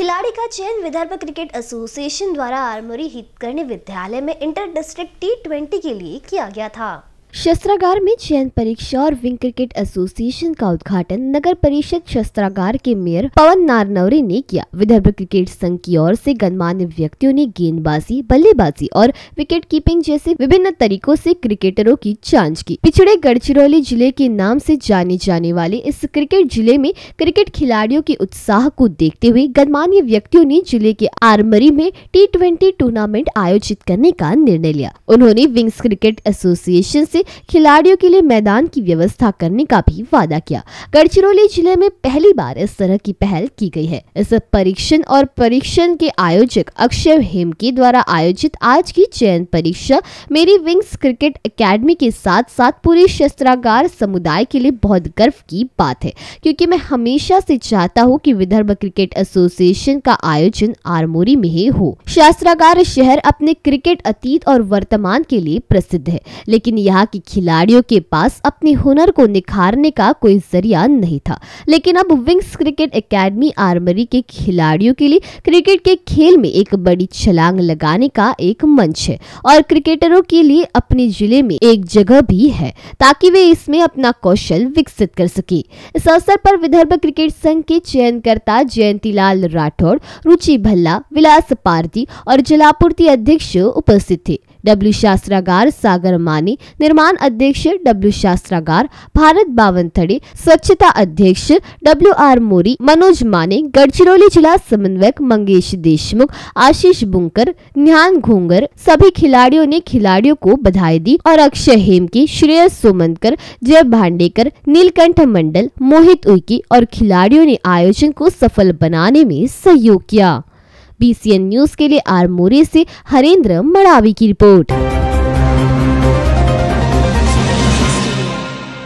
खिलाड़ी का चयन विदर्भ क्रिकेट एसोसिएशन द्वारा आर्मोरी हितकर्णी विद्यालय में इंटर डिस्ट्रिक्ट टी ट्वेंटी के लिए किया गया था शस्त्रागार में चयन परीक्षा और विंग क्रिकेट एसोसिएशन का उद्घाटन नगर परिषद शस्त्रागार के मेयर पवन नारनवरे ने किया विदर्भ क्रिकेट संघ की ओर से गणमान्य व्यक्तियों ने गेंदबाजी बल्लेबाजी और विकेट कीपिंग जैसे विभिन्न तरीकों से क्रिकेटरों की जांच की पिछड़े गढ़चिरौली जिले के नाम से जाने जाने वाले इस क्रिकेट जिले में क्रिकेट खिलाड़ियों के उत्साह को देखते हुए गणमान्य व्यक्तियों ने जिले के आर्मरी में टी टूर्नामेंट आयोजित करने का निर्णय लिया उन्होंने विंग्स क्रिकेट एसोसिएशन ऐसी से खिलाड़ियों के लिए मैदान की व्यवस्था करने का भी वादा किया गढ़चिरौली जिले में पहली बार इस तरह की पहल की गई है इस परीक्षण और परीक्षण के आयोजक अक्षय हेमके द्वारा आयोजित आज की चयन परीक्षा मेरी विंग्स क्रिकेट अकेडमी के साथ साथ पूरे शस्त्रागार समुदाय के लिए बहुत गर्व की बात है क्योंकि मैं हमेशा से चाहता हूँ की विदर्भ क्रिकेट एसोसिएशन का आयोजन आरमोरी में ही हो शस्त्रागार शहर अपने क्रिकेट अतीत और वर्तमान के लिए प्रसिद्ध है लेकिन यहाँ कि खिलाड़ियों के पास अपने हुनर को निखारने का कोई जरिया नहीं था लेकिन अब विंग्स क्रिकेट एकेडमी आर्मरी के खिलाड़ियों के लिए क्रिकेट के खेल में एक बड़ी छलांग लगाने का एक मंच है और क्रिकेटरों के लिए अपने जिले में एक जगह भी है ताकि वे इसमें अपना कौशल विकसित कर सके इस अवसर पर विदर्भ क्रिकेट संघ के चयनकर्ता जयंती लाल राठौड़ रुचि भल्ला विलास पारदी और जलापूर्ति अध्यक्ष उपस्थित थे डब्ल्यू शास्त्रागार सागर माने निर्माण अध्यक्ष डब्ल्यू शास्त्रागार भारत बावनथड़े स्वच्छता अध्यक्ष डब्ल्यू आर मोरी मनोज माने गढ़चिरौली जिला समन्वयक मंगेश देशमुख आशीष बुंकर ज्ञान घूंगर सभी खिलाड़ियों ने खिलाड़ियों को बधाई दी और अक्षय हेम की श्रेयस सोमनकर जय भांडेकर नीलकंठ मंडल मोहित उइकी और खिलाड़ियों ने आयोजन को सफल बनाने में सहयोग किया बीसीएन न्यूज के लिए आरमोरी से हरेंद्र मड़ावी की रिपोर्ट